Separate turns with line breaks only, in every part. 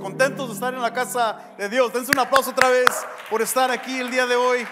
contentos, de estar en la casa de Dios. Dense un aplauso otra vez por estar aquí el día de hoy.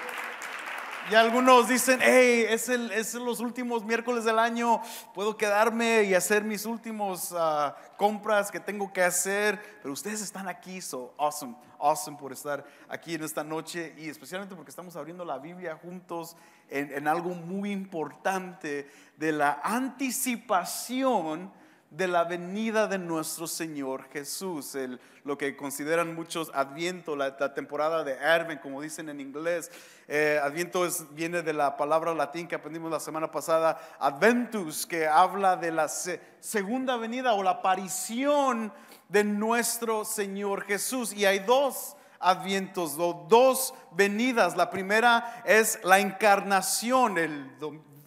Y algunos dicen, hey, es, el, es los últimos miércoles del año, puedo quedarme y hacer mis últimos ah, compras que tengo que hacer, pero ustedes están aquí, so awesome, awesome por estar aquí en esta noche y especialmente porque estamos abriendo la Biblia juntos en algo muy importante de la anticipación de la venida de nuestro Señor Jesús, el, lo que consideran muchos Adviento, la, temporada de Advent, como dicen en inglés. Eh, adviento viene de la palabra latín que aprendimos la semana pasada, Adventus, que habla de la segunda venida o la aparición de nuestro Señor Jesús. Y hay dos advientos, dos venidas. La primera es la encarnación, el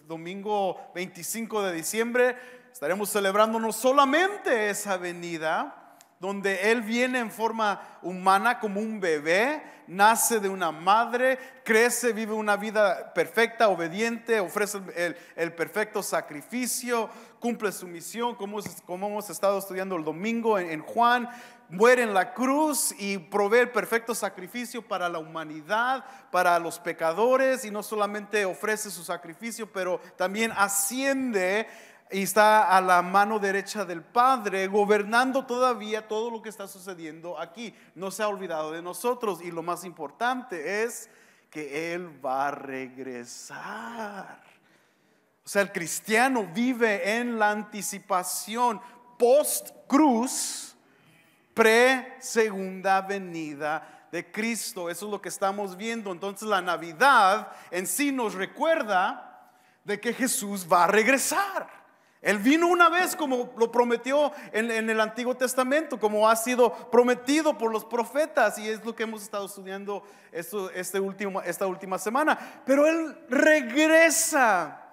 domingo 25 de diciembre Estaremos celebrando no solamente esa venida, donde Él viene en forma humana como un bebé, nace de una madre, crece, vive una vida perfecta, obediente, ofrece el, perfecto sacrificio, cumple su misión, como, hemos estado estudiando el domingo en, en Juan, muere en la cruz y provee el perfecto sacrificio para la humanidad, para los pecadores, y no solamente ofrece su sacrificio, pero también asciende y está a la mano derecha del Padre, gobernando todavía todo lo que está sucediendo aquí. No se ha olvidado de nosotros y lo más importante es que Él va a regresar. O sea, el cristiano vive en la anticipación post cruz, pre segunda venida de Cristo. Eso es lo que estamos viendo. Entonces la Navidad en sí nos recuerda de que Jesús va a regresar. Él vino una vez como lo prometió en, el Antiguo Testamento, como ha sido prometido por los profetas y es lo que hemos estado estudiando este esta última semana. Pero Él regresa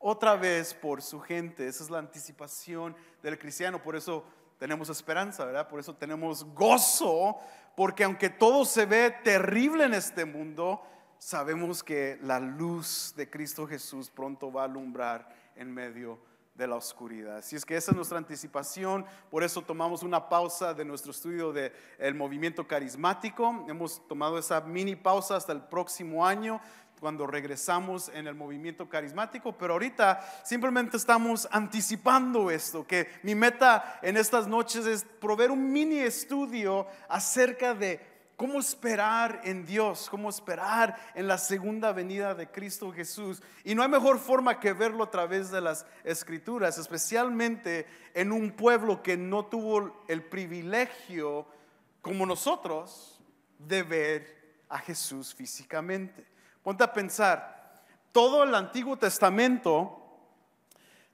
otra vez por su gente. Esa es la anticipación del cristiano. Por eso tenemos esperanza, ¿verdad? Por eso tenemos gozo, porque aunque todo se ve terrible en este mundo, sabemos que la luz de Cristo Jesús pronto va a alumbrar en medio de la oscuridad. Así es que esa es nuestra anticipación, por eso tomamos una pausa de nuestro estudio del el movimiento carismático, hemos tomado esa mini pausa hasta el próximo año cuando regresamos en el movimiento carismático, pero ahorita simplemente estamos anticipando esto, que mi meta en estas noches es proveer un mini estudio acerca de cómo esperar en Dios, cómo esperar en la segunda venida de Cristo Jesús. Y no hay mejor forma que verlo a través de las escrituras, especialmente en un pueblo que no tuvo el privilegio, como nosotros, de ver a Jesús físicamente. Ponte a pensar, todo el Antiguo Testamento,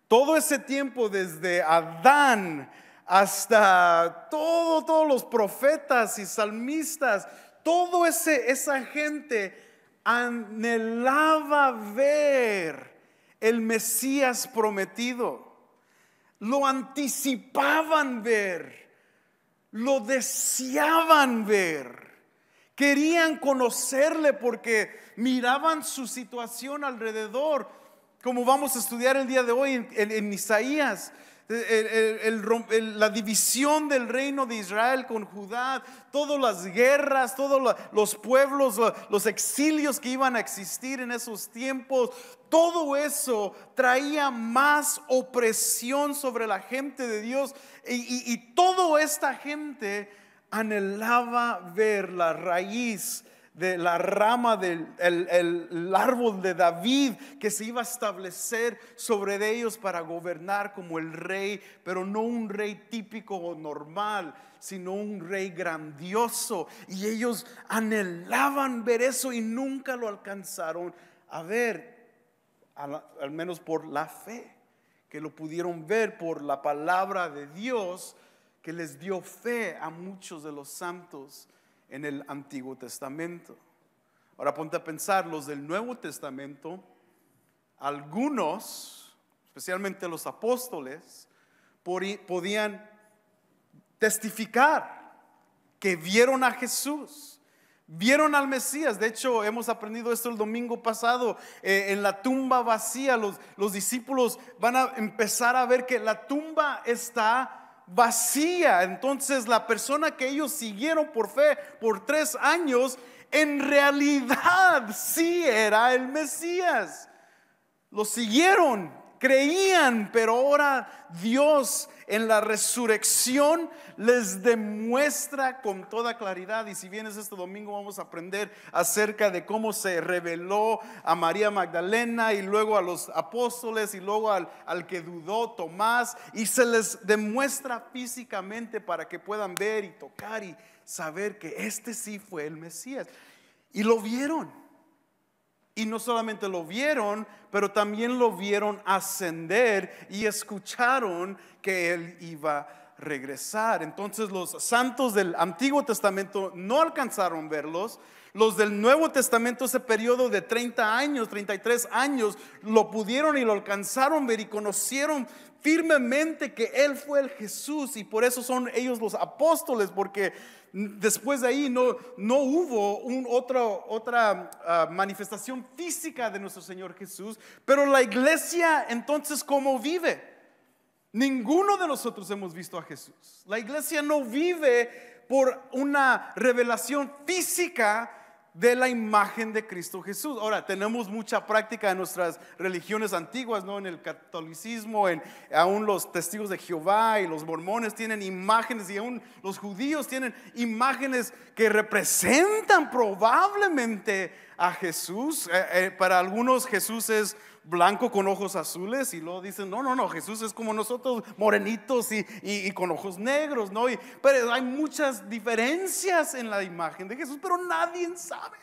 todo ese tiempo desde Adán, hasta todos los profetas y salmistas, toda esa gente anhelaba ver el Mesías prometido, lo anticipaban ver, lo deseaban ver. Querían conocerle porque miraban su situación alrededor, como vamos a estudiar el día de hoy en Isaías la división del reino de Israel con Judá, todas las guerras, todos los pueblos, los exilios que iban a existir en esos tiempos, todo eso traía más opresión sobre la gente de Dios y, y toda esta gente anhelaba ver la raíz de la rama del árbol de David que se iba a establecer sobre ellos para gobernar como el rey, pero no un rey típico o normal, sino un rey grandioso. Y ellos anhelaban ver eso y nunca lo alcanzaron a ver, al menos por la fe, que lo pudieron ver por la palabra de Dios que les dio fe a muchos de los santos en el Antiguo Testamento. Ahora ponte a pensar, los del Nuevo Testamento, algunos, especialmente los apóstoles, podían testificar que vieron a Jesús. Vieron al Mesías, de hecho hemos aprendido esto el domingo pasado, eh, en la tumba vacía los, los discípulos van a empezar a ver que la tumba está vacía. Entonces la persona que ellos siguieron por fe por tres años, en realidad sí era el Mesías. Lo siguieron creían, pero ahora Dios en la resurrección les demuestra con toda claridad. Y si vienes este domingo vamos a aprender acerca de cómo se reveló a María Magdalena y luego a los apóstoles y luego al, al que dudó Tomás. Y se les demuestra físicamente para que puedan ver y tocar y saber que este sí fue el Mesías. Y lo vieron. Y no solamente lo vieron, pero también lo vieron ascender y escucharon que él iba a regresar. Entonces los santos del Antiguo Testamento no alcanzaron verlos, los del Nuevo Testamento, ese periodo de 30 años, 33 años, lo pudieron y lo alcanzaron ver y conocieron firmemente que Él fue el Jesús y por eso son ellos los apóstoles, porque después de ahí no, hubo otra ah, manifestación física de nuestro Señor Jesús, pero la iglesia entonces cómo vive. Ninguno de nosotros hemos visto a Jesús. La iglesia no vive por una revelación física de la imagen de Cristo Jesús. Ahora, tenemos mucha práctica en nuestras religiones antiguas, ¿no? En el catolicismo, en aún los testigos de Jehová y los mormones tienen imágenes y aún los judíos tienen imágenes que representan probablemente a Jesús. Eh, eh, para algunos Jesús es blanco con ojos azules y luego dicen, no, no, no, Jesús es como nosotros, morenitos y, con ojos negros, ¿no? pero hay muchas diferencias en la imagen de Jesús, pero nadie sabe,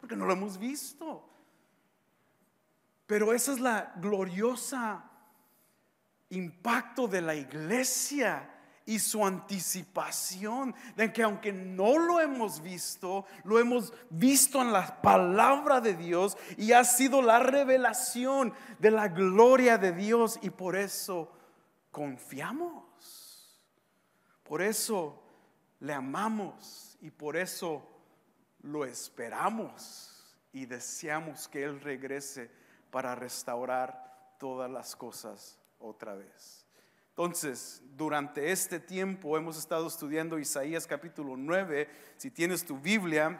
porque no lo hemos visto. Pero esa es la gloriosa impacto de la iglesia y su anticipación de que aunque no lo hemos visto, lo hemos visto en la palabra de Dios y ha sido la revelación de la gloria de Dios y por eso confiamos. Por eso le amamos y por eso lo esperamos y deseamos que Él regrese para restaurar todas las cosas otra vez. Entonces, durante este tiempo hemos estado estudiando Isaías capítulo 9. Si tienes tu Biblia,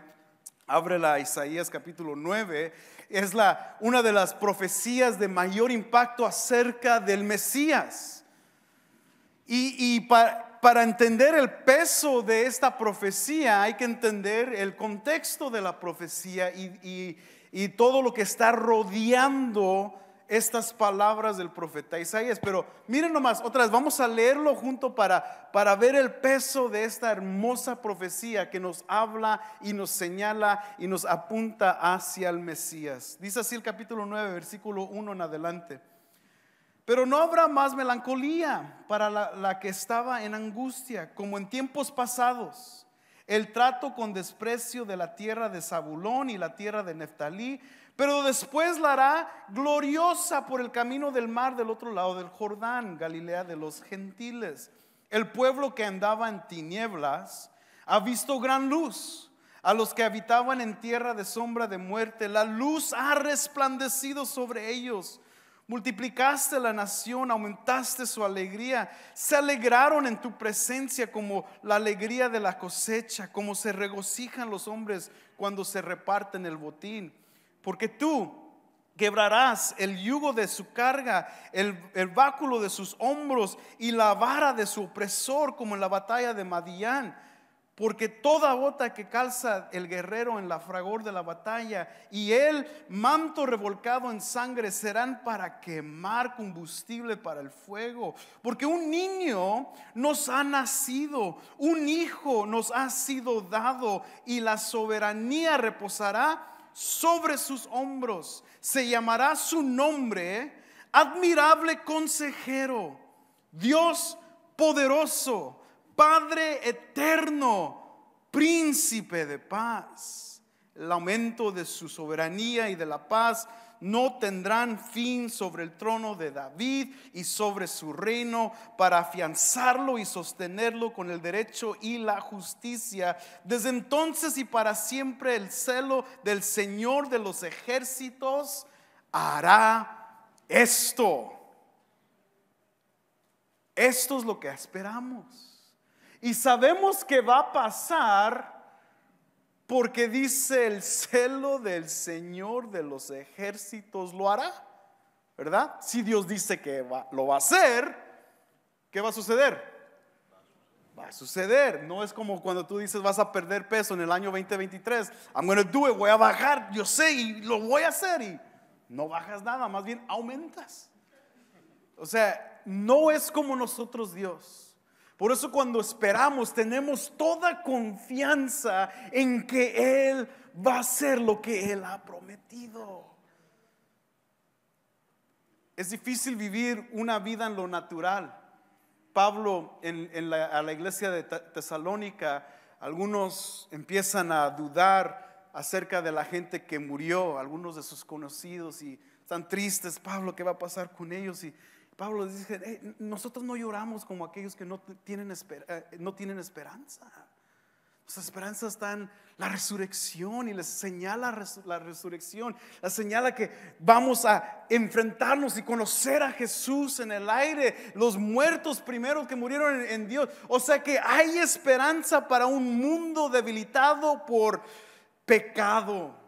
ábrela a Isaías capítulo 9. Es una de las profecías de mayor impacto acerca del Mesías. Y, para entender el peso de esta profecía hay que entender el contexto de la profecía y, y todo lo que está rodeando estas palabras del profeta Isaías. Pero miren nomás, otras. vamos a leerlo junto para, para ver el peso de esta hermosa profecía que nos habla y nos señala y nos apunta hacia el Mesías. Dice así el capítulo 9, versículo 1 en adelante. Pero no habrá más melancolía para la, la que estaba en angustia, como en tiempos pasados. El trato con desprecio de la tierra de Zabulón y la tierra de Neftalí, pero después la hará gloriosa por el camino del mar del otro lado del Jordán, Galilea de los gentiles. El pueblo que andaba en tinieblas ha visto gran luz. A los que habitaban en tierra de sombra de muerte, la luz ha resplandecido sobre ellos. Multiplicaste la nación, aumentaste su alegría. Se alegraron en tu presencia como la alegría de la cosecha, como se regocijan los hombres cuando se reparten el botín porque tú quebrarás el yugo de su carga, el, báculo de sus hombros y la vara de su opresor, como en la batalla de Madián. Porque toda bota que calza el guerrero en la fragor de la batalla y el manto revolcado en sangre serán para quemar combustible para el fuego. Porque un niño nos ha nacido, un hijo nos ha sido dado y la soberanía reposará sobre sus hombros. Se llamará su nombre admirable consejero, Dios poderoso, Padre eterno, príncipe de paz. El aumento de su soberanía y de la paz no tendrán fin sobre el trono de David y sobre su reino para afianzarlo y sostenerlo con el derecho y la justicia. Desde entonces y para siempre el celo del Señor de los ejércitos hará esto. Esto es lo que esperamos. Y sabemos que va a pasar porque dice el celo del Señor de los ejércitos lo hará, ¿verdad? Si Dios dice que lo va a hacer, ¿qué va a suceder? Va a suceder. No es como cuando tú dices vas a perder peso en el año 2023. I'm going to do it, voy a bajar, yo sé y lo voy a hacer. Y no bajas nada, más bien aumentas. O sea, no es como nosotros Dios. Por eso cuando esperamos tenemos toda confianza en que Él va a hacer lo que Él ha prometido. Es difícil vivir una vida en lo natural. Pablo en, la, a la iglesia de Tesalónica, algunos empiezan a dudar acerca de la gente que murió, algunos de sus conocidos y están tristes, Pablo, ¿qué va a pasar con ellos? Y Pablo dice, nosotros no lloramos como aquellos que no tienen, eh, no tienen esperanza. Nuestra esperanza está en la resurrección y les señala la resurrección, la señala que vamos a enfrentarnos y conocer a Jesús en el aire, los muertos primero que murieron en Dios. O sea que hay esperanza para un mundo debilitado por pecado.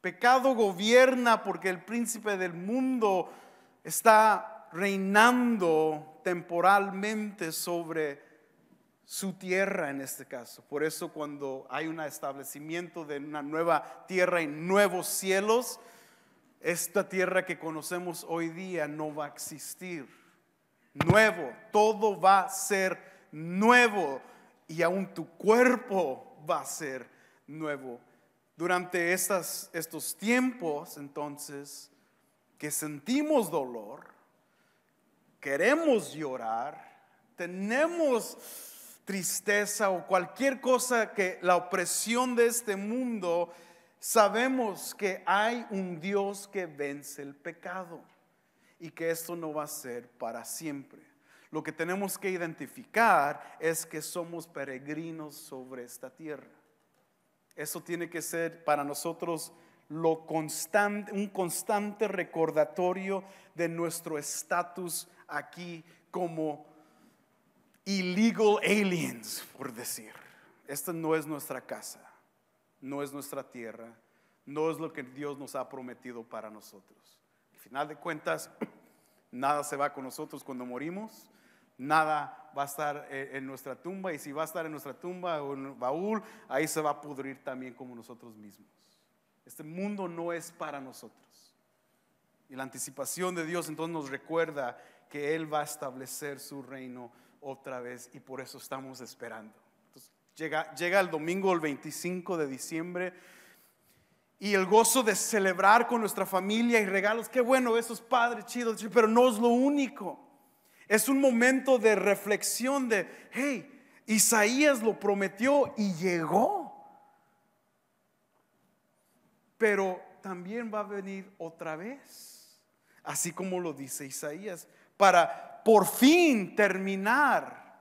Pecado gobierna porque el príncipe del mundo está reinando temporalmente sobre su tierra en este caso. Por eso cuando hay un establecimiento de una nueva tierra y nuevos cielos, esta tierra que conocemos hoy día no va a existir. Nuevo, todo va a ser nuevo y aún tu cuerpo va a ser nuevo. Durante estas, estos tiempos entonces que sentimos dolor, queremos llorar, tenemos tristeza o cualquier cosa que la opresión de este mundo, sabemos que hay un Dios que vence el pecado y que esto no va a ser para siempre. Lo que tenemos que identificar es que somos peregrinos sobre esta tierra. Eso tiene que ser para nosotros lo constante, un constante recordatorio de nuestro estatus aquí como illegal aliens, por decir. Esta no es nuestra casa, no es nuestra tierra, no es lo que Dios nos ha prometido para nosotros. Al final de cuentas, nada se va con nosotros cuando morimos, nada va a estar eh, en nuestra tumba y si va a estar en nuestra tumba o en baúl, ahí se va a pudrir también como nosotros mismos. Este mundo no es para nosotros. Y la anticipación de Dios entonces nos recuerda que Él va a establecer su reino otra vez y por eso estamos esperando. llega, llega el domingo, el 25 de diciembre, y el gozo de celebrar con nuestra familia y regalos. Qué bueno, esos padres chidos, pero no es lo único. Es un momento de reflexión de, hey, Isaías lo prometió y llegó pero también va a venir otra vez, así como lo dice Isaías, para por fin terminar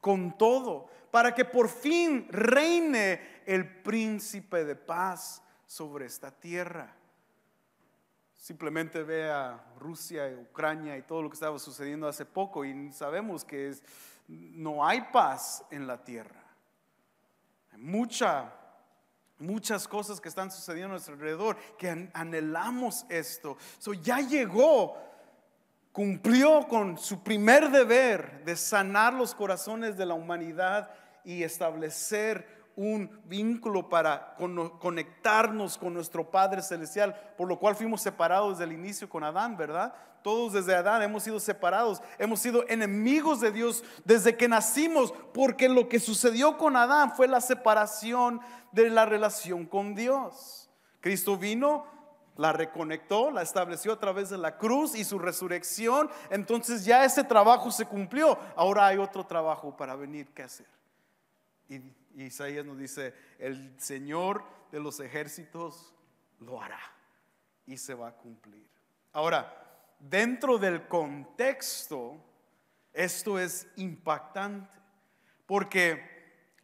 con todo, para que por fin reine el príncipe de paz sobre esta tierra. Simplemente vea a Rusia, Ucrania y todo lo que estaba sucediendo hace poco y sabemos que no hay paz en la tierra. Hay mucha muchas cosas que están sucediendo a nuestro alrededor, que anhelamos esto. So, ya llegó, cumplió con su primer deber de sanar los corazones de la humanidad y establecer un vínculo para conectarnos con nuestro Padre Celestial, por lo cual fuimos separados desde el inicio con Adán, ¿verdad? Todos desde Adán hemos sido separados, hemos sido enemigos de Dios desde que nacimos, porque lo que sucedió con Adán fue la separación de la relación con Dios. Cristo vino, la reconectó, la estableció a través de la cruz y su resurrección, entonces ya ese trabajo se cumplió, ahora hay otro trabajo para venir que hacer. Y Isaías nos dice, el Señor de los ejércitos lo hará y se va a cumplir. Ahora, dentro del contexto, esto es impactante, porque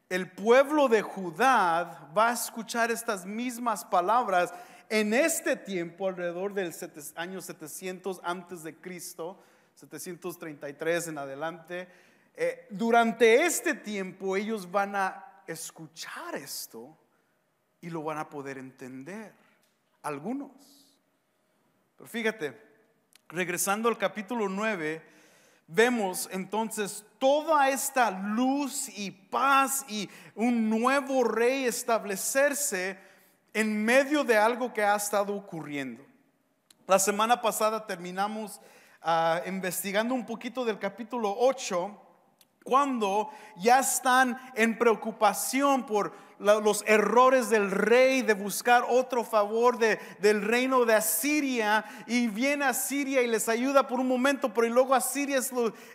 el pueblo de Judá va a escuchar estas mismas palabras en este tiempo, alrededor del año 700 antes de Cristo, 733 en adelante. Eh, durante este tiempo ellos van a escuchar esto y lo van a poder entender. Algunos. Pero fíjate, regresando al capítulo 9, vemos entonces toda esta luz y paz y un nuevo rey establecerse en medio de algo que ha estado ocurriendo. La semana pasada terminamos ah, investigando un poquito del capítulo 8 cuando ya están en preocupación por los errores del rey de buscar otro favor del reino de Asiria y viene Asiria y les ayuda por un momento, pero luego Asiria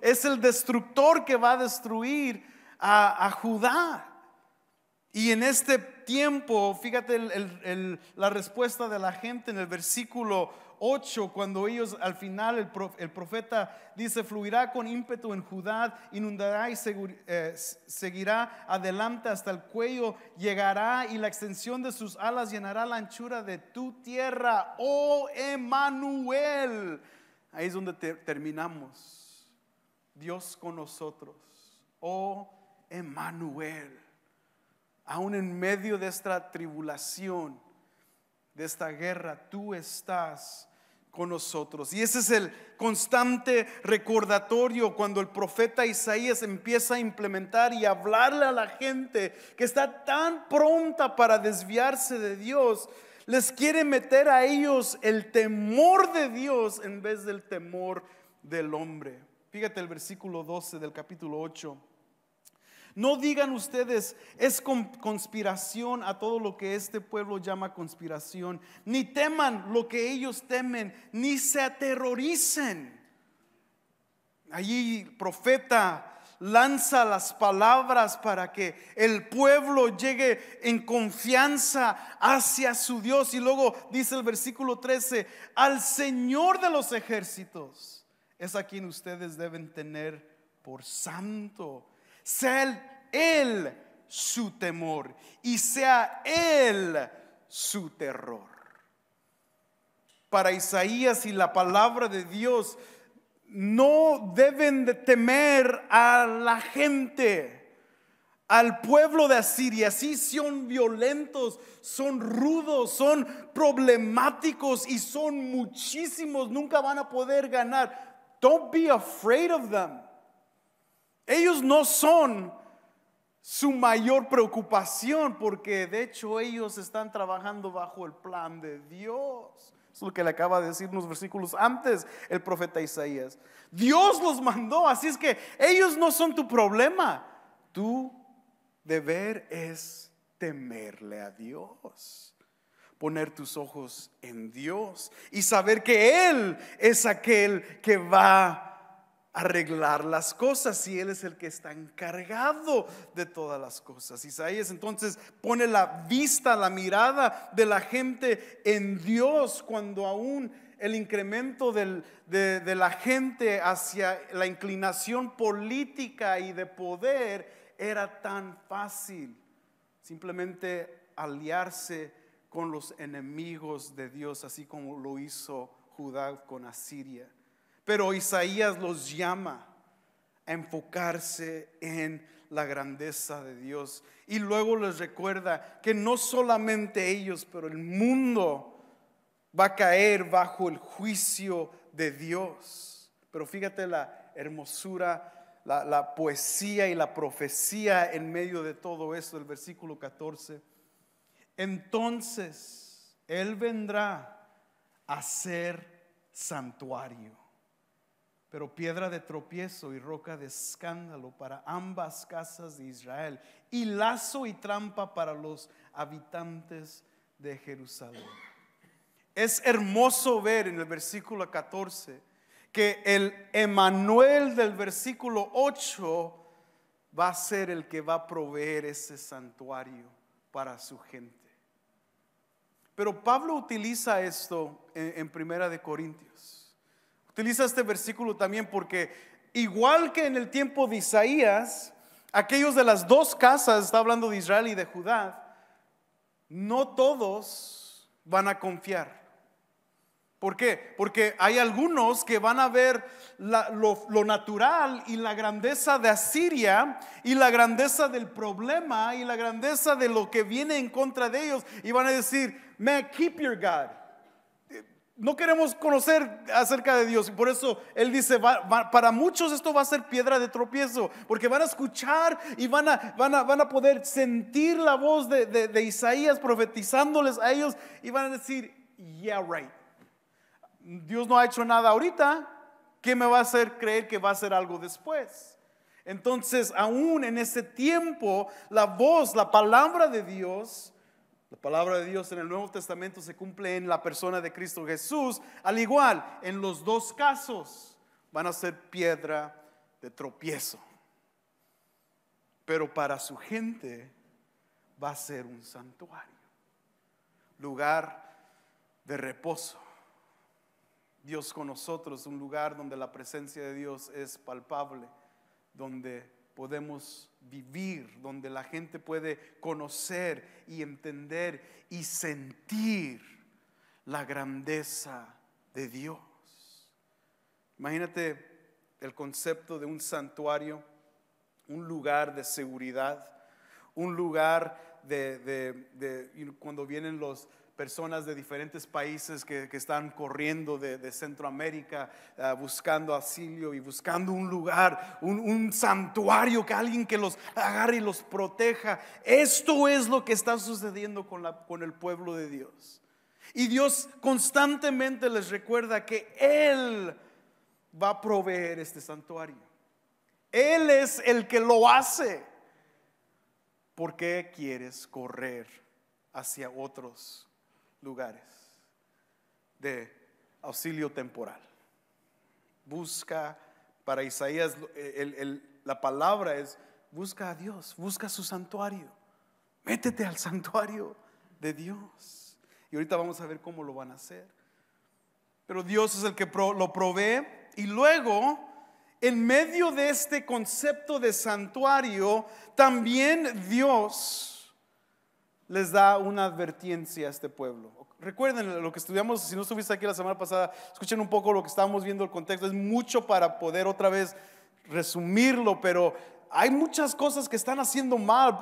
es, el destructor que va a destruir a, Judá. Y en este tiempo, fíjate la respuesta de la gente en el versículo 8, cuando ellos al final, el, profeta dice, fluirá con ímpetu en Judá, inundará y eh, seguirá adelante hasta el cuello, llegará y la extensión de sus alas llenará la anchura de tu tierra, oh Emanuel. Ahí es donde terminamos. Dios con nosotros, oh Emanuel. Aún en medio de esta tribulación, de esta guerra, tú estás con nosotros. Y ese es el constante recordatorio cuando el profeta Isaías empieza a implementar y hablarle a la gente que está tan pronta para desviarse de Dios. Les quiere meter a ellos el temor de Dios en vez del temor del hombre. Fíjate el versículo 12 del capítulo 8. No digan ustedes, es conspiración a todo lo que este pueblo llama conspiración. Ni teman lo que ellos temen, ni se aterroricen. Allí el profeta lanza las palabras para que el pueblo llegue en confianza hacia su Dios. Y luego dice el versículo 13, al Señor de los ejércitos es a quien ustedes deben tener por santo sea Él su temor y sea Él su terror. Para Isaías y la palabra de Dios, no deben de temer a la gente al pueblo de Asiria. Si son violentos, son rudos, son problemáticos y son muchísimos. Nunca van a poder ganar. Don't be afraid of them. Ellos no son su mayor preocupación porque de hecho ellos están trabajando bajo el plan de Dios. Es lo que le acaba de decir unos versículos antes el profeta Isaías. Dios los mandó, así es que ellos no son tu problema. Tu deber es temerle a Dios, poner tus ojos en Dios y saber que Él es aquel que va arreglar las cosas y Él es el que está encargado de todas las cosas. Isaías entonces pone la vista, la mirada de la gente en Dios cuando aún el incremento de la gente hacia la inclinación política y de poder era tan fácil. Simplemente aliarse con los enemigos de Dios, así como lo hizo Judá con Asiria. Pero Isaías los llama a enfocarse en la grandeza de Dios. Y luego les recuerda que no solamente ellos, pero el mundo va a caer bajo el juicio de Dios. Pero fíjate la hermosura, la, poesía y la profecía en medio de todo eso, el versículo 14. Entonces Él vendrá a ser santuario pero piedra de tropiezo y roca de escándalo para ambas casas de Israel, y lazo y trampa para los habitantes de Jerusalén. Es hermoso ver en el versículo 14 que el Emanuel del versículo 8 va a ser el que va a proveer ese santuario para su gente. Pero Pablo utiliza esto en, en Primera de Corintios. Utiliza este versículo también porque igual que en el tiempo de Isaías, aquellos de las dos casas, está hablando de Israel y de Judá, no todos van a confiar. ¿Por qué? Porque hay algunos que van a ver lo, natural y la grandeza de Asiria y la grandeza del problema y la grandeza de lo que viene en contra de ellos y van a decir, me keep your God no queremos conocer acerca de Dios. Y por eso Él dice, para muchos esto va a ser piedra de tropiezo, porque van a escuchar y van a, a, van a poder sentir la voz de, Isaías profetizándoles a ellos y van a decir, yeah, right. Dios no ha hecho nada ahorita, ¿qué me va a hacer creer que va a hacer algo después? Entonces, aún en ese tiempo, la voz, la palabra de Dios la palabra de Dios en el Nuevo Testamento se cumple en la persona de Cristo Jesús, al igual en los dos casos van a ser piedra de tropiezo. Pero para su gente va a ser un santuario, lugar de reposo. Dios con nosotros, un lugar donde la presencia de Dios es palpable, donde podemos vivir, donde la gente puede conocer y entender y sentir la grandeza de Dios. Imagínate el concepto de un santuario, un lugar de seguridad, un lugar de, cuando vienen los, personas de diferentes países que, están corriendo de, Centroamérica eh, buscando asilio y buscando un lugar, un, santuario, que alguien que los agarre y los proteja. Esto es lo que está sucediendo con, con el pueblo de Dios. Y Dios constantemente les recuerda que Él va a proveer este santuario. Él es el que lo hace. ¿Por qué quieres correr hacia otros lugares de auxilio temporal. Busca, para Isaías, eh, la palabra es, busca a Dios, busca su santuario, métete al santuario de Dios. Y ahorita vamos a ver cómo lo van a hacer. Pero Dios es el que lo provee y luego en medio de este concepto de santuario, también Dios les da una advertencia a este pueblo. Recuerden lo que estudiamos, si no estuviste aquí la semana pasada, escuchen un poco lo que estábamos viendo, el contexto, es mucho para poder otra vez resumirlo, pero hay muchas cosas que están haciendo mal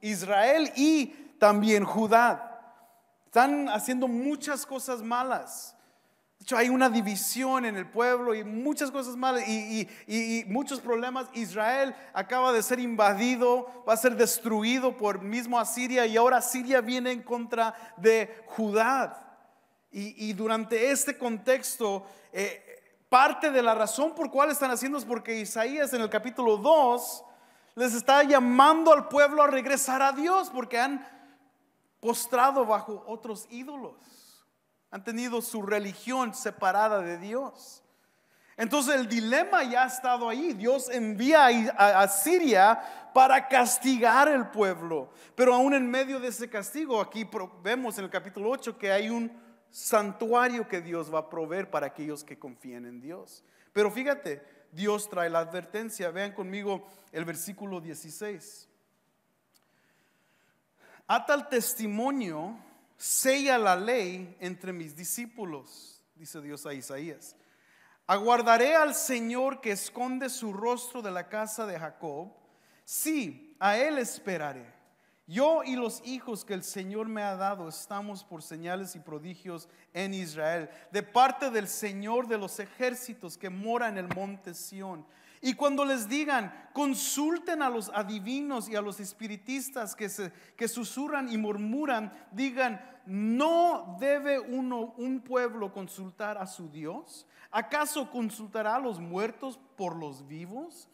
Israel y también Judá. Están haciendo muchas cosas malas hay una división en el pueblo y muchas cosas malas y, muchos problemas. Israel acaba de ser invadido, va a ser destruido por mismo Asiria y ahora Siria viene en contra de Judá. Y, durante este contexto, eh, parte de la razón por cual están haciendo es porque Isaías en el capítulo 2 les está llamando al pueblo a regresar a Dios porque han postrado bajo otros ídolos. Han tenido su religión separada de Dios. Entonces el dilema ya ha estado ahí. Dios envía a, Siria para castigar el pueblo. Pero aún en medio de ese castigo, aquí vemos en el capítulo 8 que hay un santuario que Dios va a proveer para aquellos que confían en Dios. Pero fíjate, Dios trae la advertencia. Vean conmigo el versículo 16. A tal testimonio sella la ley entre mis discípulos, dice Dios a Isaías. Aguardaré al Señor que esconde su rostro de la casa de Jacob. Sí, a Él esperaré. Yo y los hijos que el Señor me ha dado estamos por señales y prodigios en Israel, de parte del Señor de los ejércitos que mora en el monte Sión. Y cuando les digan, consulten a los adivinos y a los espiritistas que, susurran y murmuran, digan, ¿no debe uno, un pueblo consultar a su Dios? ¿Acaso consultará a los muertos por los vivos?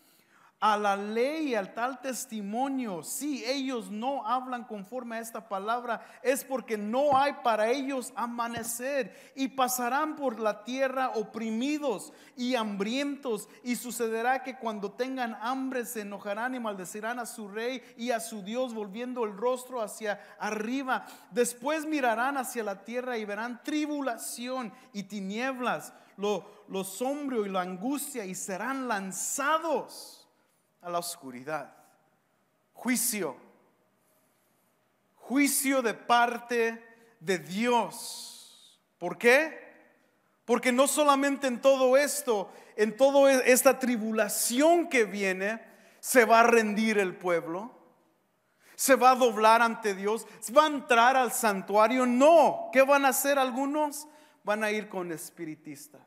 a la ley, y al tal testimonio. Si ellos no hablan conforme a esta palabra, es porque no hay para ellos amanecer y pasarán por la tierra oprimidos y hambrientos. Y sucederá que cuando tengan hambre se enojarán y maldecirán a su rey y a su Dios, volviendo el rostro hacia arriba. Después mirarán hacia la tierra y verán tribulación y tinieblas, lo, lo sombrío y la angustia, y serán lanzados a la oscuridad. Juicio. Juicio de parte de Dios. ¿Por qué? Porque no solamente en todo esto, en toda e-, esta tribulación que viene, se va a rendir el pueblo, se va a doblar ante Dios, va a entrar al santuario. No, ¿qué van a hacer algunos? Van a ir con espiritistas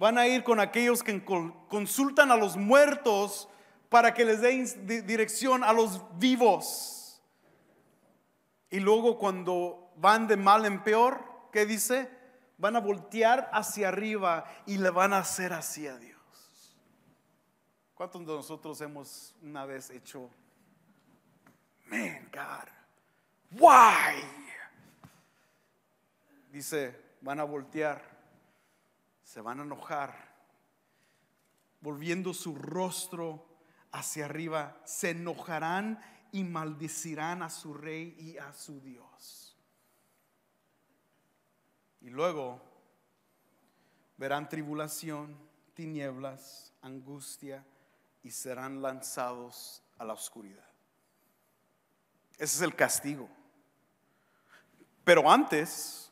van a ir con aquellos que consultan a los muertos para que les den dirección a los vivos. Y luego cuando van de mal en peor, ¿qué dice? Van a voltear hacia arriba y le van a hacer hacia Dios. ¿Cuántos de nosotros hemos una vez hecho, man, God, why? Dice, van a voltear se van a enojar, volviendo su rostro hacia arriba, se enojarán y maldecirán a su rey y a su Dios. Y luego verán tribulación, tinieblas, angustia y serán lanzados a la oscuridad. Ese es el castigo. Pero antes,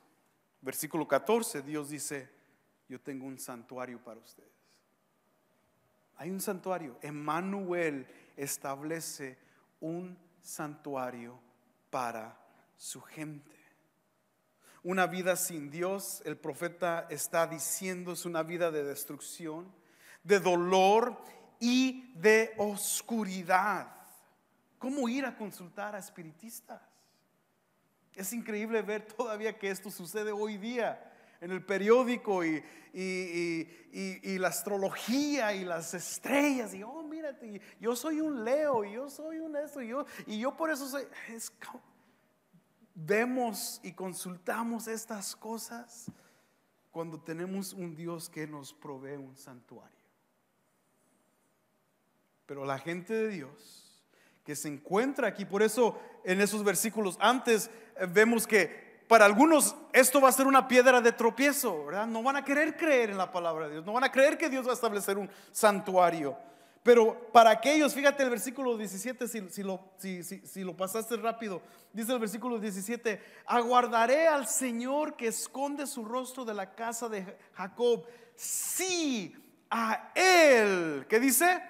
versículo 14, Dios dice, yo tengo un santuario para ustedes. Hay un santuario. Emmanuel establece un santuario para su gente. Una vida sin Dios, el profeta está diciendo, es una vida de destrucción, de dolor y de oscuridad. ¿Cómo ir a consultar a espiritistas? Es increíble ver todavía que esto sucede hoy día en el periódico y, la astrología y las estrellas. Y oh, mírate, yo soy un Leo y yo soy un esto. Y yo, y yo por eso soy, vemos y consultamos estas cosas cuando tenemos un Dios que nos provee un santuario. Pero la gente de Dios que se encuentra aquí, por eso en esos versículos antes eh, vemos que para algunos esto va a ser una piedra de tropiezo, ¿verdad? No van a querer creer en la palabra de Dios, no van a creer que Dios va a establecer un santuario. Pero para aquellos, fíjate el versículo 17, si, lo, lo pasaste rápido, dice el versículo 17, aguardaré al Señor que esconde su rostro de la casa de Jacob, sí, a Él, ¿qué dice?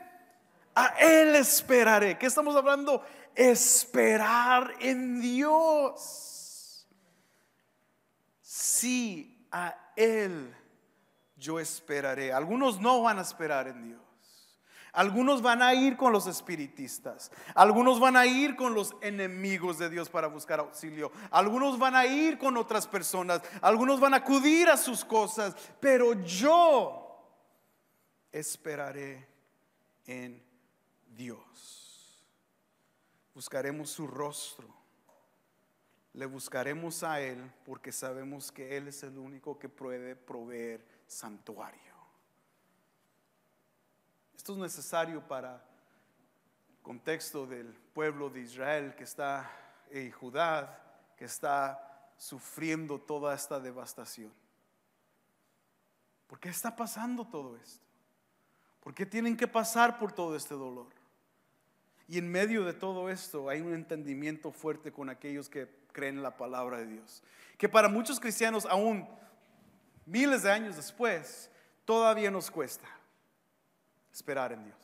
A Él esperaré. ¿Qué estamos hablando? Esperar en Dios sí a Él yo esperaré. Algunos no van a esperar en Dios. Algunos van a ir con los espiritistas, algunos van a ir con los enemigos de Dios para buscar auxilio, algunos van a ir con otras personas, algunos van a acudir a sus cosas, pero yo esperaré en Dios. Buscaremos su rostro le buscaremos a Él porque sabemos que Él es el único que puede proveer santuario. Esto es necesario para el contexto del pueblo de Israel que está en Judá que está sufriendo toda esta devastación. ¿Por qué está pasando todo esto? ¿Por qué tienen que pasar por todo este dolor? Y en medio de todo esto hay un entendimiento fuerte con aquellos que creen en la palabra de Dios. Que para muchos cristianos, aún miles de años después, todavía nos cuesta esperar en Dios.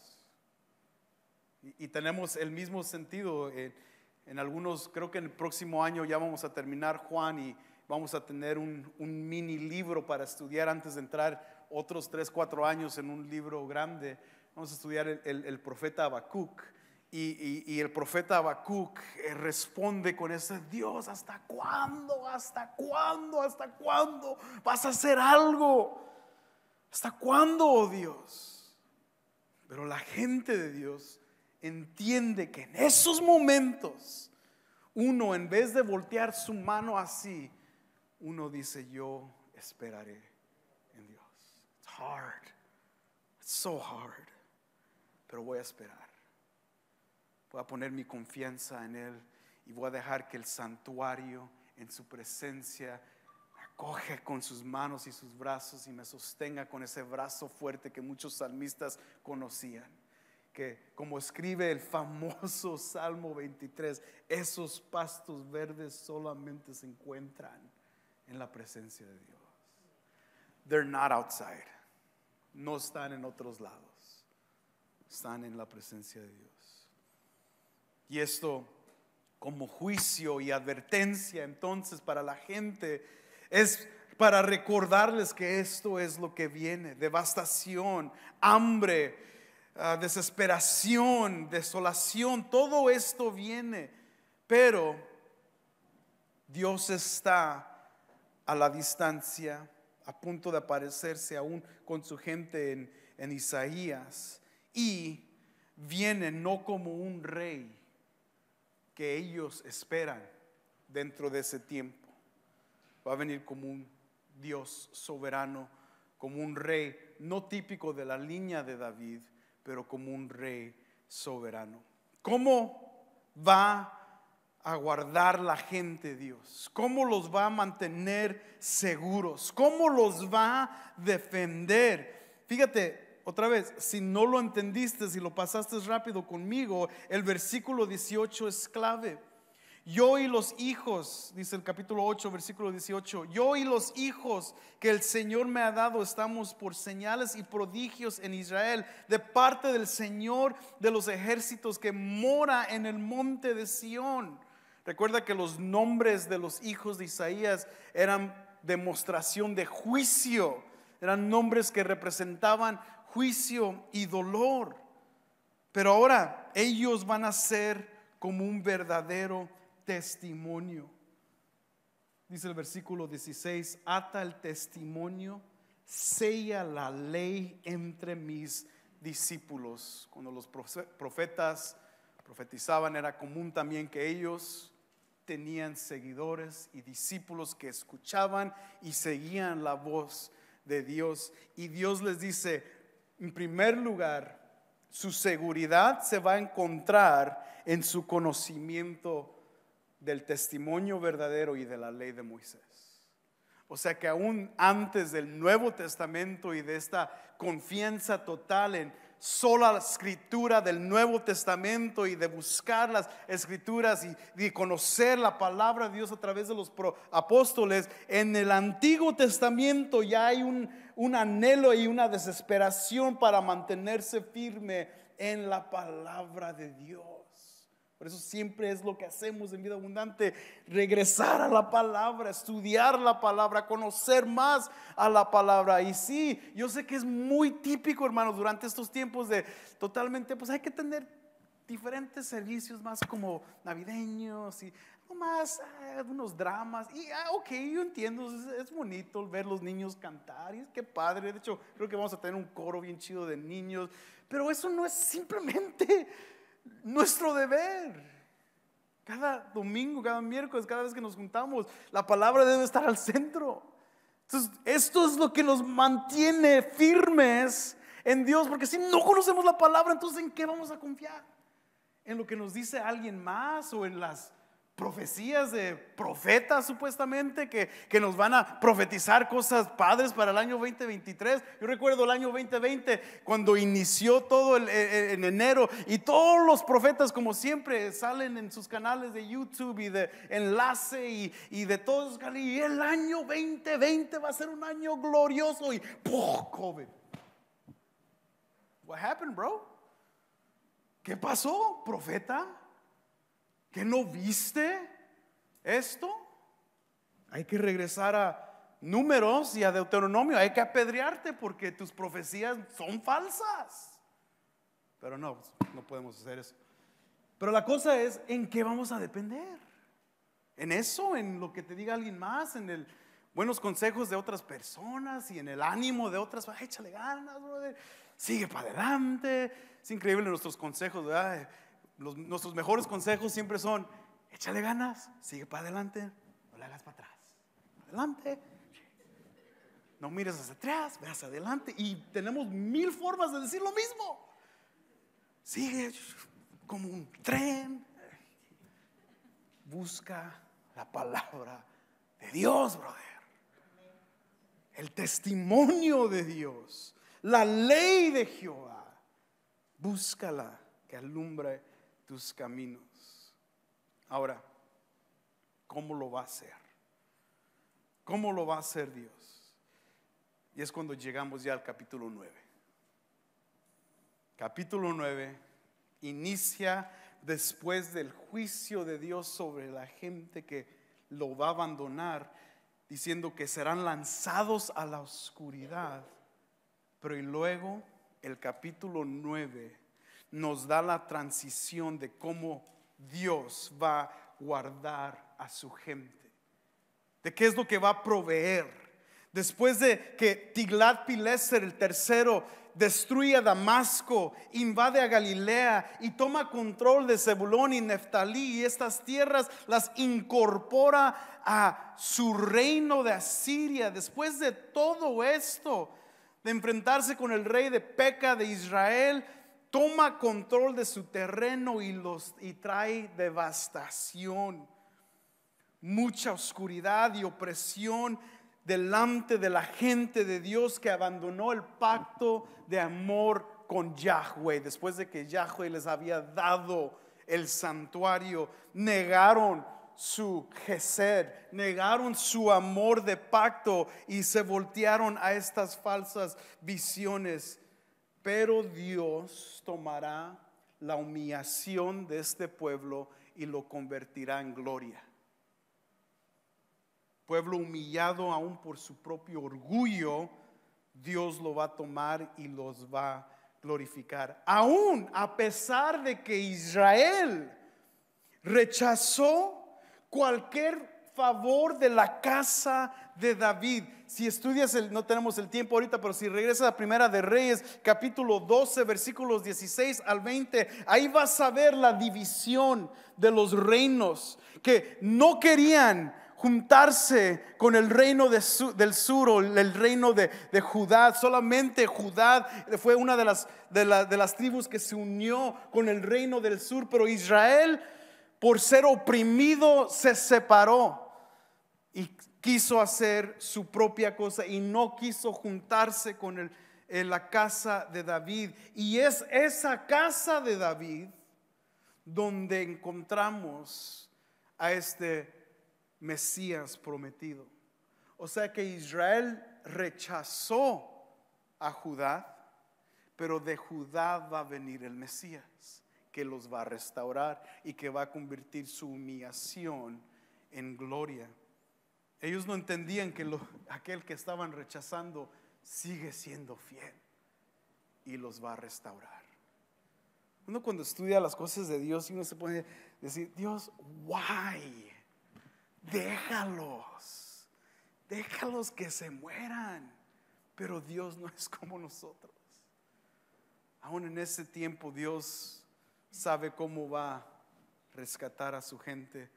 Y, tenemos el mismo sentido en, algunos, creo que en el próximo año ya vamos a terminar Juan y vamos a tener un, mini libro para estudiar antes de entrar otros tres cuatro años en un libro grande. Vamos a estudiar el, profeta Habacuc y, el profeta Habacuc eh, responde con ese, Dios, ¿hasta cuándo? ¿Hasta cuándo? ¿Hasta cuándo vas a hacer algo? ¿Hasta cuándo, oh Dios? Pero la gente de Dios entiende que en esos momentos uno, en vez de voltear su mano así, uno dice, yo esperaré en Dios. It's hard. It's so hard. Pero voy a esperar. Voy a poner mi confianza en Él y voy a dejar que el santuario en su presencia acoge con sus manos y sus brazos y me sostenga con ese brazo fuerte que muchos salmistas conocían. Que como escribe el famoso Salmo 23, esos pastos verdes solamente se encuentran en la presencia de Dios. They're not outside. No están en otros lados. Están en la presencia de Dios. Y esto como juicio y advertencia entonces para la gente es para recordarles que esto es lo que viene, devastación, hambre, ah, desesperación, desolación, todo esto viene, pero Dios está a la distancia, a punto de aparecerse aún con su gente en, Isaías, y viene no como un rey, que ellos esperan dentro de ese tiempo. Va a venir como un Dios soberano, como un rey, no típico de la línea de David, pero como un rey soberano. ¿Cómo va a guardar la gente Dios? ¿Cómo los va a mantener seguros? ¿Cómo los va a defender? Fíjate, otra vez, si no lo entendiste, si lo pasaste rápido conmigo, el versículo 18 es clave. Yo y los hijos, dice el capítulo 8, versículo 18, yo y los hijos que el Señor me ha dado estamos por señales y prodigios en Israel, de parte del Señor de los ejércitos que mora en el monte de Sión. Recuerda que los nombres de los hijos de Isaías eran demostración de juicio, eran nombres que representaban juicio y dolor. Pero ahora ellos van a ser como un verdadero testimonio. Dice el versículo 16, ata el testimonio, sella la ley entre mis discípulos. Cuando los profetas profetizaban era común también que ellos tenían seguidores y discípulos que escuchaban y seguían la voz de Dios. Y Dios les dice, en primer lugar, su seguridad se va a encontrar en su conocimiento del testimonio verdadero y de la ley de Moisés. O sea que aún antes del Nuevo Testamento y de esta confianza total en, sola la escritura del Nuevo Testamento y de buscar las escrituras y de conocer la palabra de Dios a través de los apóstoles, en el Antiguo Testamento ya hay un anhelo y una desesperación para mantenerse firme en la palabra de Dios eso siempre es lo que hacemos en vida abundante, regresar a la palabra, estudiar la palabra, conocer más a la palabra. Y sí, yo sé que es muy típico, hermanos, durante estos tiempos de totalmente, pues hay que tener diferentes servicios más como navideños y más eh, algunos dramas. Y ah, ok, yo entiendo, es, es, bonito ver los niños cantar, y es que padre. De hecho, creo que vamos a tener un coro bien chido de niños, pero eso no es simplemente nuestro deber. Cada domingo, cada miércoles, cada vez que nos juntamos, la palabra debe estar al centro. Entonces, esto es lo que nos mantiene firmes en Dios, porque si no conocemos la palabra, entonces ¿en qué vamos a confiar? ¿En lo que nos dice alguien más o en las profecías de profetas supuestamente que, que, nos van a profetizar cosas padres para el año 2023. Yo recuerdo el año 2020 cuando inició todo e, e, en enero y todos los profetas como siempre salen en sus canales de YouTube y de enlace y, de todos. Y el año 2020 va a ser un año glorioso y poco. COVID. What happened, bro? ¿Qué pasó, profeta? ¿Que no viste esto? Hay que regresar a números y a Deuteronomio. Hay que apedrearte porque tus profecías son falsas. Pero no, no podemos hacer eso. Pero la cosa es, ¿en qué vamos a depender? ¿En eso? ¿En lo que te diga alguien más? ¿En el buenos consejos de otras personas y en el ánimo de otras? Échale ganas, brother. Sigue para adelante. Es increíble nuestros consejos, ¿verdad? nuestros mejores consejos siempre son, échale ganas, sigue para adelante, no le hagas para atrás. Adelante. No mires hacia atrás, ve hacia adelante. Y tenemos mil formas de decir lo mismo. Sigue como un tren. Busca la palabra de Dios, brother. El testimonio de Dios. La ley de Jehová. Búscala que alumbre tus caminos. Ahora, ¿cómo lo va a hacer? ¿Cómo lo va a hacer Dios? Y es cuando llegamos ya al capítulo 9. Capítulo 9 inicia después del juicio de Dios sobre la gente que lo va a abandonar, diciendo que serán lanzados a la oscuridad. Pero y luego el capítulo 9 nos da la transición de cómo Dios va a guardar a su gente, de qué es lo que va a proveer. Después de que Tiglat Pileser, el tercero, destruye a Damasco, invade a Galilea y toma control de Zebulón y Neftalí y estas tierras las incorpora a su reino de Asiria. Después de todo esto, de enfrentarse con el rey de Peca de Israel, toma control de su terreno y, los, y trae devastación, mucha oscuridad y opresión delante de la gente de Dios que abandonó el pacto de amor con Yahweh, después de que Yahweh les había dado el santuario, negaron su gesed, negaron su amor de pacto y se voltearon a estas falsas visiones pero Dios tomará la humillación de este pueblo y lo convertirá en gloria. Pueblo humillado aún por su propio orgullo, Dios lo va a tomar y los va a glorificar. Aún a pesar de que Israel rechazó cualquier favor de la casa de David. Si estudias, el, no tenemos el tiempo ahorita, pero si regresas a Primera de Reyes, capítulo 12, versículos 16 al 20, ahí vas a ver la división de los reinos que no querían juntarse con el reino del sur o el reino de, Judá. Solamente Judá fue una de las, de, de las tribus que se unió con el reino del sur, pero Israel, por ser oprimido, se separó quiso hacer su propia cosa y no quiso juntarse con la casa de David. Y es esa casa de David donde encontramos a este Mesías prometido. O sea que Israel rechazó a Judá, pero de Judá va a venir el Mesías, que los va a restaurar y que va a convertir su humillación en gloria. Ellos no entendían que aquel que estaban rechazando sigue siendo fiel y los va a restaurar. Uno cuando estudia las cosas de Dios y uno se pone a decir, Dios, why? Déjalos, déjalos que se mueran. Pero Dios no es como nosotros. Aún en ese tiempo Dios sabe cómo va a rescatar a su gente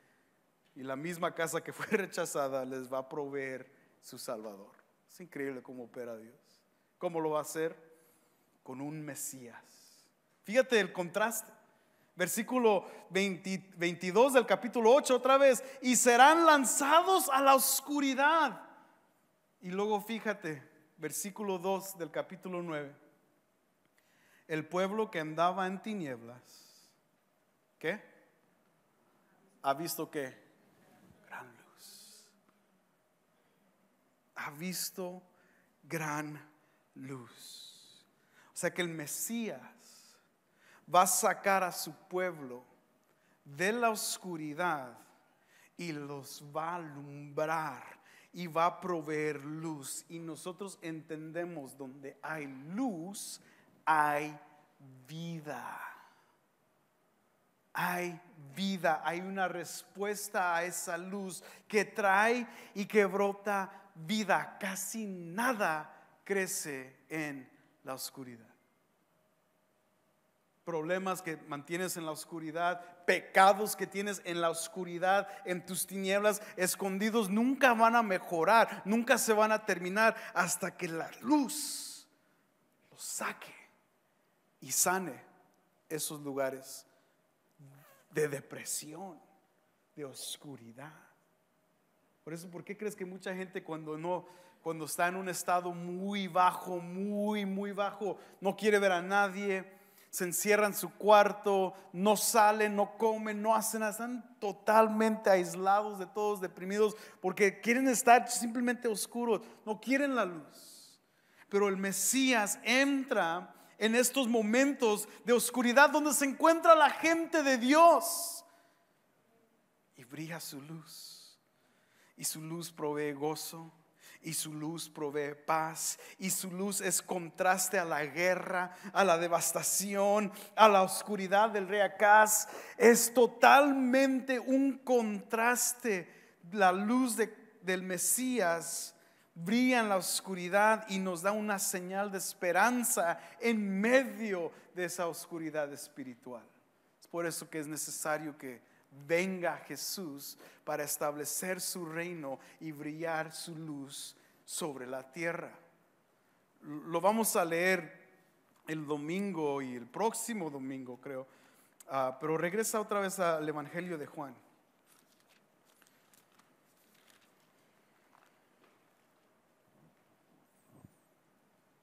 y la misma casa que fue rechazada les va a proveer su Salvador. Es increíble cómo opera Dios. ¿Cómo lo va a hacer? Con un Mesías. Fíjate el contraste. Versículo 22 del capítulo 8 otra vez. Y serán lanzados a la oscuridad. Y luego fíjate, versículo 2 del capítulo 9. El pueblo que andaba en tinieblas, ¿qué? ¿Ha visto que. ha visto gran luz. O sea que el Mesías va a sacar a su pueblo de la oscuridad y los va a alumbrar y va a proveer luz. Y nosotros entendemos donde hay luz, hay vida. Hay vida, hay una respuesta a esa luz que trae y que brota vida, casi nada crece en la oscuridad. Problemas que mantienes en la oscuridad, pecados que tienes en la oscuridad, en tus tinieblas, escondidos, nunca van a mejorar, nunca se van a terminar hasta que la luz los saque y sane esos lugares de depresión, de oscuridad. Por eso, ¿por qué crees que mucha gente cuando no, cuando está en un estado muy bajo, muy, muy bajo, no quiere ver a nadie, se encierra en su cuarto, no sale, no come, no hacen nada, están totalmente aislados de todos, deprimidos, porque quieren estar simplemente oscuros, no quieren la luz. Pero el Mesías entra en estos momentos de oscuridad donde se encuentra la gente de Dios y brilla su luz y su luz provee gozo y su luz provee paz y su luz es contraste a la guerra, a la devastación, a la oscuridad del rey Acaz. Es totalmente un contraste. La luz del Mesías brilla en la oscuridad y nos da una señal de esperanza en medio de esa oscuridad espiritual. Es por eso que es necesario que venga Jesús para establecer su reino y brillar su luz sobre la tierra. Lo vamos a leer el domingo y el próximo domingo, creo. Ah, pero regresa otra vez al Evangelio de Juan.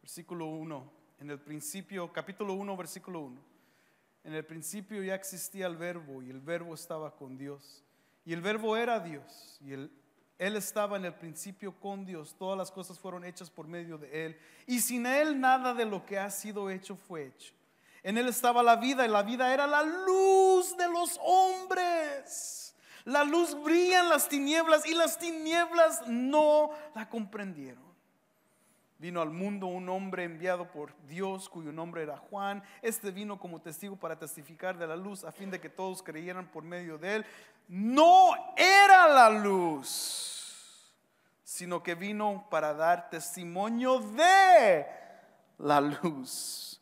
Versículo 1, en el principio, capítulo 1, versículo 1. En el principio ya existía el verbo y el verbo estaba con Dios. Y el verbo era Dios y él estaba en el principio con Dios. Todas las cosas fueron hechas por medio de Él. Y sin Él nada de lo que ha sido hecho fue hecho. En Él estaba la vida y la vida era la luz de los hombres. La luz brilla en las tinieblas y las tinieblas no la comprendieron. Vino al mundo un hombre enviado por Dios cuyo nombre era Juan. Este vino como testigo para testificar de la luz a fin de que todos creyeran por medio de él. No era la luz, sino que vino para dar testimonio de la luz.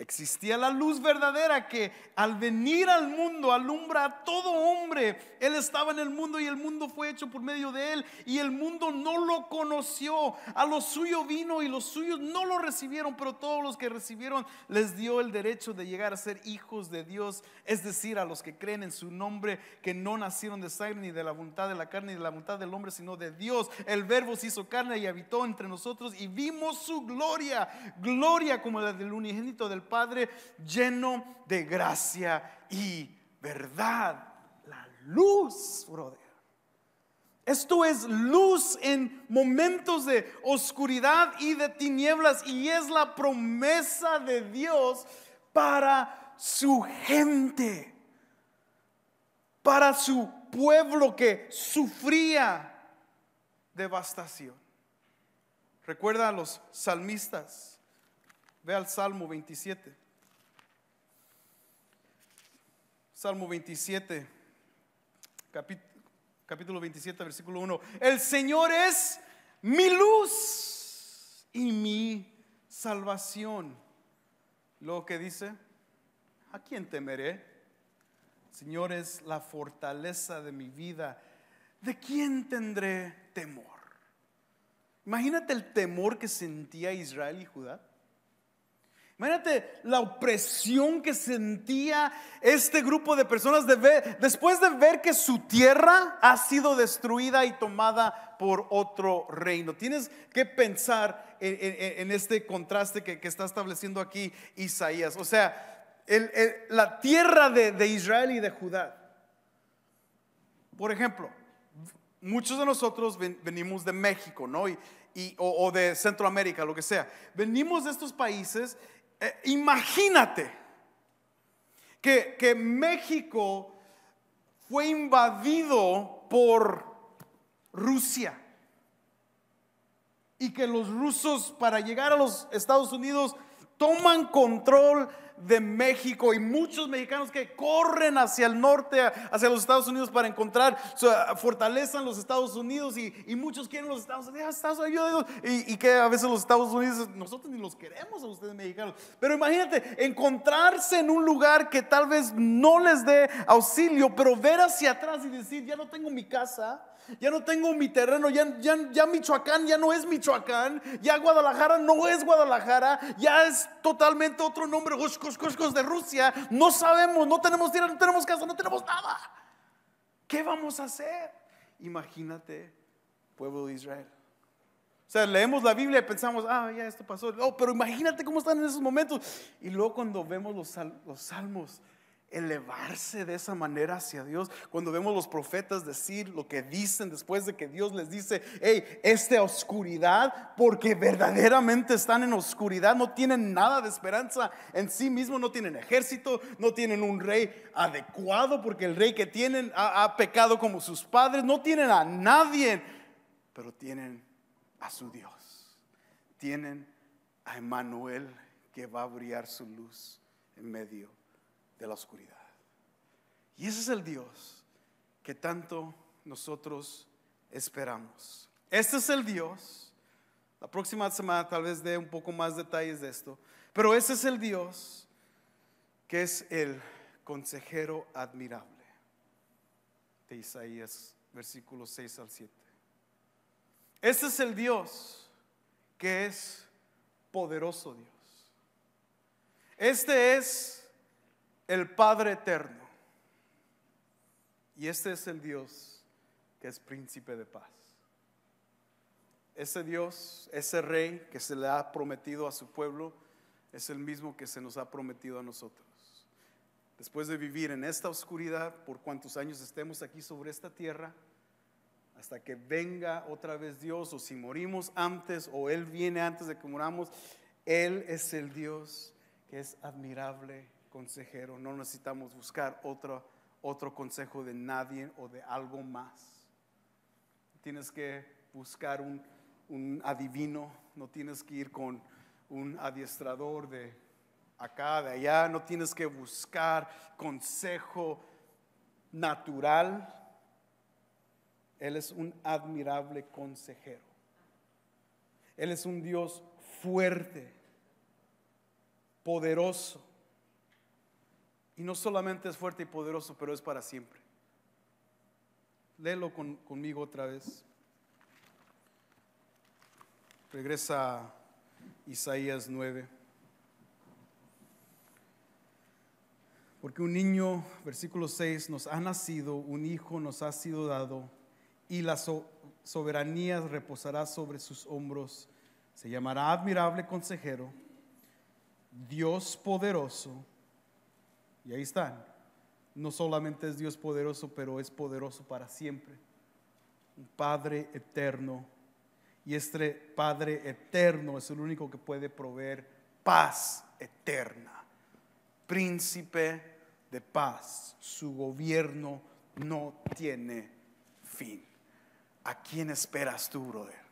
Existía la luz verdadera que al venir al mundo alumbra a todo hombre. Él estaba en el mundo y el mundo fue hecho por medio de él y el mundo no lo conoció. A lo suyo vino y los suyos no lo recibieron, pero todos los que recibieron les dio el derecho de llegar a ser hijos de Dios, es decir, a los que creen en su nombre, que no nacieron de sangre ni de la voluntad de la carne ni de la voluntad del hombre, sino de Dios. El verbo se hizo carne y habitó entre nosotros y vimos su gloria, gloria como la del unigénito del Padre, lleno de gracia y verdad. La luz, brother. Esto es luz en momentos de oscuridad y de tinieblas y es la promesa de Dios para su gente, para su pueblo que sufría devastación. Recuerda a los salmistas Ve al Salmo 27. Salmo 27, capítulo 27, versículo 1. El Señor es mi luz y mi salvación. Lo que dice, ¿a quién temeré? Señor es la fortaleza de mi vida. ¿De quién tendré temor? Imagínate el temor que sentía Israel y Judá. Imagínate la opresión que sentía este grupo de personas después de ver que su tierra ha sido destruida y tomada por otro reino. Tienes que pensar en, este contraste que, está estableciendo aquí Isaías. O sea, la tierra de, Israel y de Judá. Por ejemplo, muchos de nosotros venimos de México, ¿no? o, de Centroamérica, lo que sea. Venimos de estos países eh, imagínate que, que México fue invadido por Rusia y que los rusos para llegar a los Estados Unidos toman control de México y muchos mexicanos que corren hacia el norte, hacia los Estados Unidos para encontrar fortaleza en los Estados Unidos y, muchos quieren los Estados Unidos, y, y, que a veces los Estados Unidos, nosotros ni los queremos a ustedes mexicanos. Pero imagínate, encontrarse en un lugar que tal vez no les dé auxilio, pero ver hacia atrás y decir, ya no tengo mi casa ya no tengo mi terreno, ya, ya, Michoacán ya no es Michoacán, ya Guadalajara no es Guadalajara, ya es totalmente otro nombre, de Rusia. No sabemos, no tenemos tierra, no tenemos casa, no tenemos nada. ¿Qué vamos a hacer? Imagínate, pueblo de Israel. O sea, leemos la Biblia y pensamos, ah, ya esto pasó. Oh, pero imagínate cómo están en esos momentos. Y luego cuando vemos los salmos, elevarse de esa manera hacia Dios. Cuando vemos los profetas decir lo que dicen después de que Dios les dice, hey, esta oscuridad, porque verdaderamente están en oscuridad, no tienen nada de esperanza en sí mismo, no tienen ejército, no tienen un rey adecuado, porque el rey que tienen ha, pecado como sus padres, no tienen a nadie, pero tienen a su Dios, tienen a Emanuel que va a brillar su luz en medio de la oscuridad. Y ese es el Dios que tanto nosotros esperamos. Este es el Dios. La próxima semana tal vez dé un poco más detalles de esto. Pero ese es el Dios que es el consejero admirable de Isaías, versículos 6 al 7. Este es el Dios que es poderoso Dios. Este es el Padre eterno. Y este es el Dios que es príncipe de paz. Ese Dios, ese rey que se le ha prometido a su pueblo, es el mismo que se nos ha prometido a nosotros. Después de vivir en esta oscuridad, por cuantos años estemos aquí sobre esta tierra, hasta que venga otra vez Dios, o si morimos antes, o Él viene antes de que moramos, Él es el Dios que es admirable consejero, no necesitamos buscar otro, otro consejo de nadie o de algo más. Tienes que buscar un, un adivino, no tienes que ir con un adiestrador de acá, de allá, no tienes que buscar consejo natural. Él es un admirable consejero. Él es un Dios fuerte, poderoso y no solamente es fuerte y poderoso, pero es para siempre. Léelo conmigo otra vez. Regresa Isaías 9. Porque un niño, versículo 6, nos ha nacido, un hijo nos ha sido dado, y la soberanía reposará sobre sus hombros. Se llamará admirable consejero, Dios poderoso y ahí están. No solamente es Dios poderoso, pero es poderoso para siempre. Un Padre eterno. Y este Padre eterno es el único que puede proveer paz eterna. Príncipe de paz. Su gobierno no tiene fin. ¿A quién esperas tú, brother?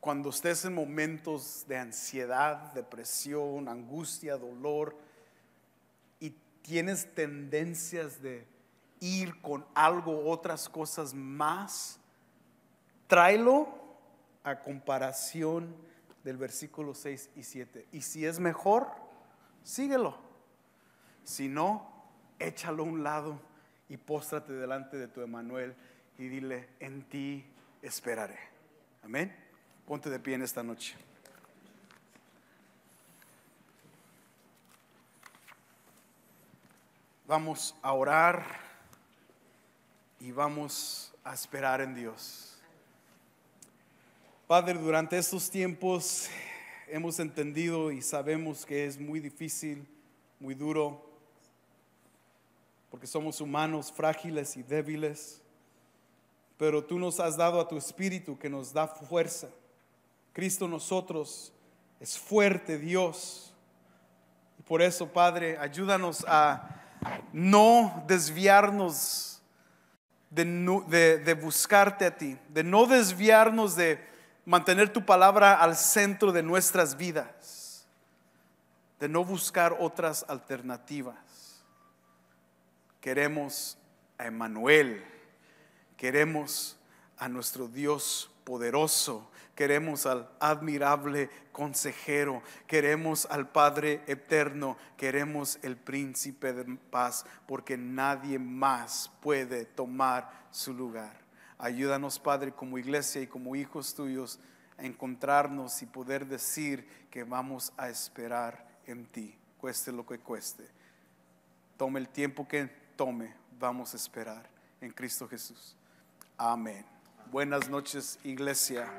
Cuando estés en momentos de ansiedad, depresión, angustia, dolor, y tienes tendencias de ir con algo, otras cosas más, tráelo a comparación del versículo 6 y 7. Y si es mejor, síguelo. Si no, échalo a un lado y póstrate delante de tu Emanuel y dile, en ti esperaré. Amén. Ponte de pie en esta noche. Vamos a orar y vamos a esperar en Dios. Padre, durante estos tiempos hemos entendido y sabemos que es muy difícil, muy duro, porque somos humanos frágiles y débiles, pero tú nos has dado a tu espíritu que nos da fuerza Cristo nosotros es fuerte, Dios. Y por eso, Padre, ayúdanos a no desviarnos de, de, buscarte a ti, de no desviarnos de mantener tu palabra al centro de nuestras vidas, de no buscar otras alternativas. Queremos a Emanuel, queremos a nuestro Dios poderoso queremos al admirable consejero, queremos al Padre eterno, queremos el príncipe de paz, porque nadie más puede tomar su lugar. Ayúdanos, Padre, como iglesia y como hijos tuyos, a encontrarnos y poder decir que vamos a esperar en ti, cueste lo que cueste. Tome el tiempo que tome, vamos a esperar en Cristo Jesús. Amén. Buenas noches, iglesia.